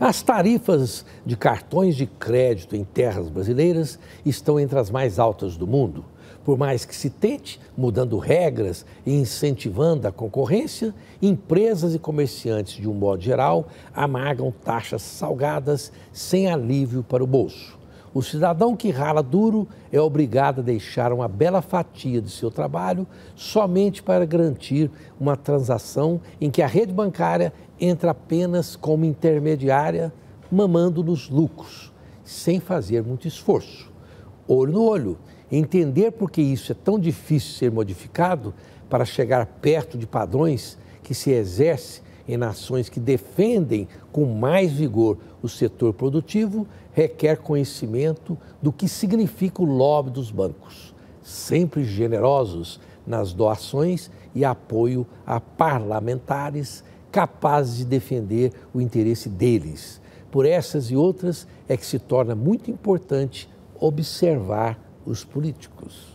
As tarifas de cartões de crédito em terras brasileiras estão entre as mais altas do mundo. Por mais que se tente, mudando regras e incentivando a concorrência, empresas e comerciantes, de um modo geral, amargam taxas salgadas sem alívio para o bolso. O cidadão que rala duro é obrigado a deixar uma bela fatia de seu trabalho somente para garantir uma transação em que a rede bancária entra apenas como intermediária, mamando nos lucros, sem fazer muito esforço. Olho no olho, entender por que isso é tão difícil ser modificado para chegar perto de padrões que se exerce em nações que defendem com mais vigor o setor produtivo requer conhecimento do que significa o lobby dos bancos, sempre generosos nas doações e apoio a parlamentares capazes de defender o interesse deles. Por essas e outras é que se torna muito importante observar os políticos.